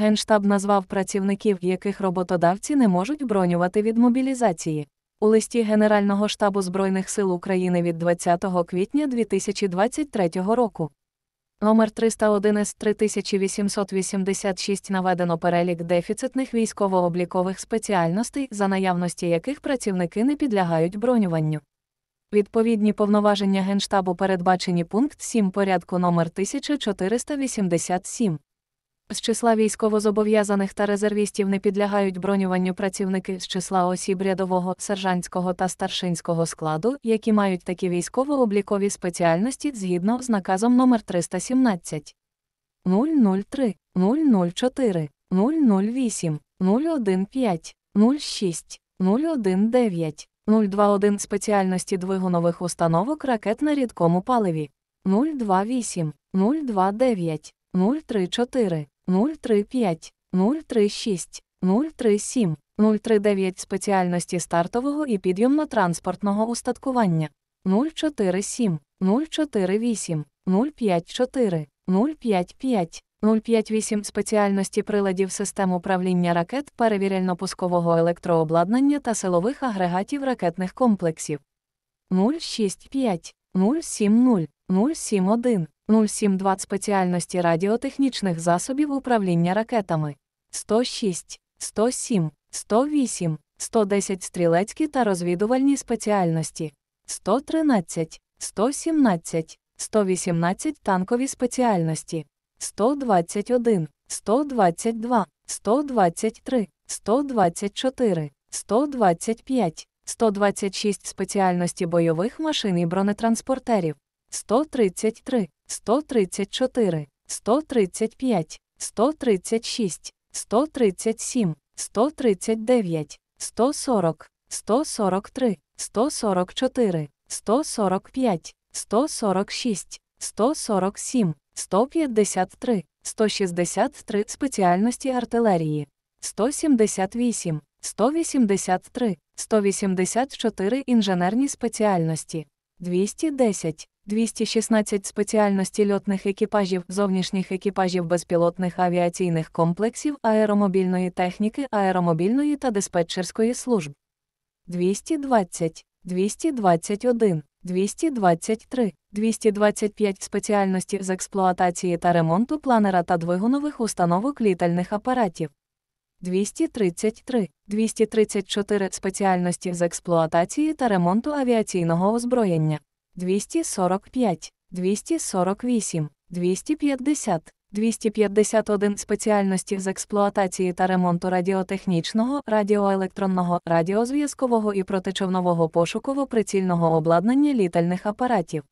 Генштаб назвав працівників, яких роботодавці не можуть бронювати від мобілізації. У листі Генерального штабу Збройних сил України від 20 квітня 2023 року. Номер 301 з 3886 наведено перелік дефіцитних військово-облікових спеціальностей, за наявності яких працівники не підлягають бронюванню. Відповідні повноваження Генштабу передбачені пункт 7 порядку номер 1487 з числа військовозобов'язаних та резервістів не підлягають бронюванню працівники з числа осіб рядового, сержантського та старшинського складу, які мають такі військово-облікові спеціальності згідно з наказом номер 317 003, 004, 008, 015, 06, 019, 021 спеціальності двигунових установок ракет на рідкому паливі, 028, 029, 034, 035, 036, 037, 039 спеціальності стартового і підйомно-транспортного устаткування, 047, 048, 054, 055, 058 спеціальності приладів систем управління ракет перевіряльно-пускового електрообладнання та силових агрегатів ракетних комплексів. 065 070 071 072 спеціальності радіотехнічних засобів управління ракетами 106, 107, 108, 110 стрілецькі та розвідувальні спеціальності, 113, 117, 118 танкові спеціальності, 121, 122, 123, 124, 125, 126 спеціальності бойових машин і бронетранспортерів, 133, 134, 135, 136, 137, 139, 140, 143, 144, 145, 146, 147, 153, 163 спеціальності артилерії, 178, 183, 184 інженерні спеціальності, 210, 216 спеціальності льотних екіпажів, зовнішніх екіпажів безпілотних авіаційних комплексів аеромобільної техніки, аеромобільної та диспетчерської служб, 220, 221, 223, 225 спеціальності з експлуатації та ремонту планера та двигунових установок літальних апаратів. 233, 234 спеціальності з експлуатації та ремонту авіаційного озброєння, 245, 248, 250, 251 спеціальності з експлуатації та ремонту радіотехнічного, радіоелектронного, радіозв'язкового і протичовнового пошуково-прицільного обладнання літальних апаратів,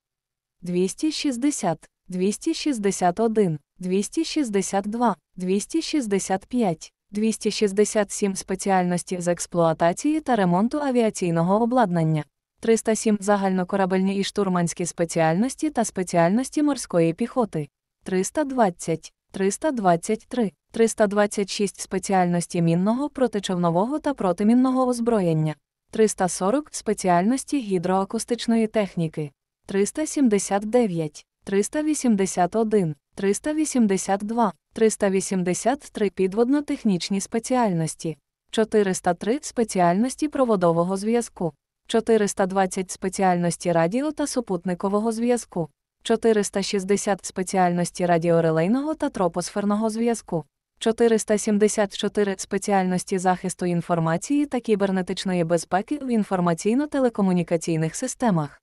260, 261, 262, 265. 267 спеціальності з експлуатації та ремонту авіаційного обладнання, 307 загальнокорабельні і штурманські спеціальності та спеціальності морської піхоти, 320, 323, 326 спеціальності мінного протичовнового та протимінного озброєння, 340 спеціальності гідроакустичної техніки, 379, 381, 382. 383 підводно-технічні спеціальності, 403 спеціальності проводового зв'язку, 420 спеціальності радіо та супутникового зв'язку, 460 спеціальності радіорелейного та тропосферного зв'язку, 474 спеціальності захисту інформації та кібернетичної безпеки в інформаційно-телекомунікаційних системах,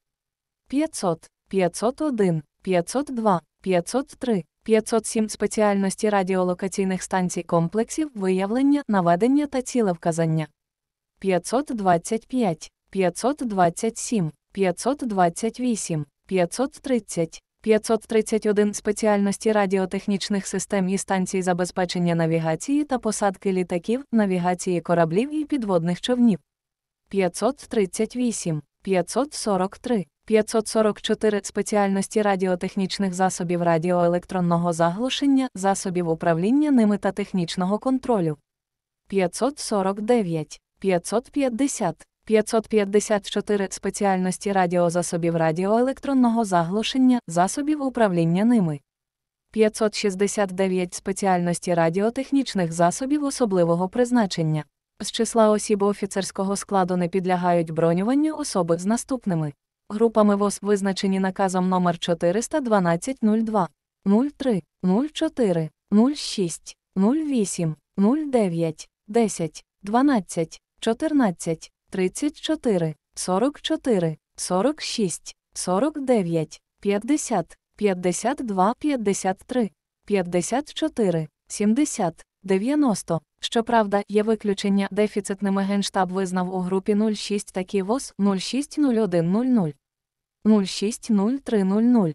500, 501, 502, 503. 507 спеціальності радіолокаційних станцій комплексів виявлення, наведення та цілевказання. 525, 527, 528, 530, 531 спеціальності радіотехнічних систем і станцій забезпечення навігації та посадки літаків, навігації кораблів і підводних човнів. 538, 543, 544 спеціальності радіотехнічних засобів радіоелектронного заглушення, засобів управління ними та технічного контролю. 549, 550, 554 спеціальності радіозасобів радіоелектронного заглушення, засобів управління ними. 569 спеціальності радіотехнічних засобів особливого призначення. З числа осіб офіцерського складу не підлягають бронюванню особи з наступними групами ВОС визначені наказом номер 412 02 03 04 06 08 09 10 12 14 34 44 46 49 50 52 53 54 70 90. Щоправда, є виключення дефіцитними Генштаб визнав у групі 06 такі ВОЗ 060100, 060300,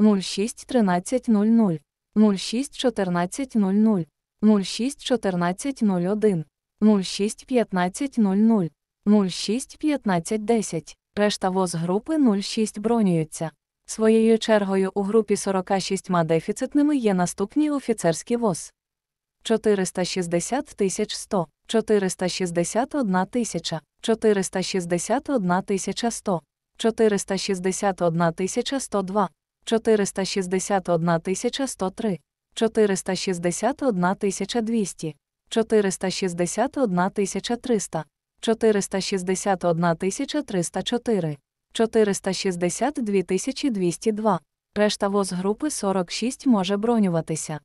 061000, 061200, 061300, 061400, 061401, 061500, 061510. Решта воз групи 06 бронюються. Своєю чергою у групі 46 дефіцитними є наступні офіцерські воз. 460 тисяч 100, 461 тисяча, 461 тисяча 100, 461 тисяча 102, 461 тисяча 103, 461 тисяча 200, 461 тисяча 300, 461 тисяча 304. 462 202. Решта воз групи 46 може бронюватися.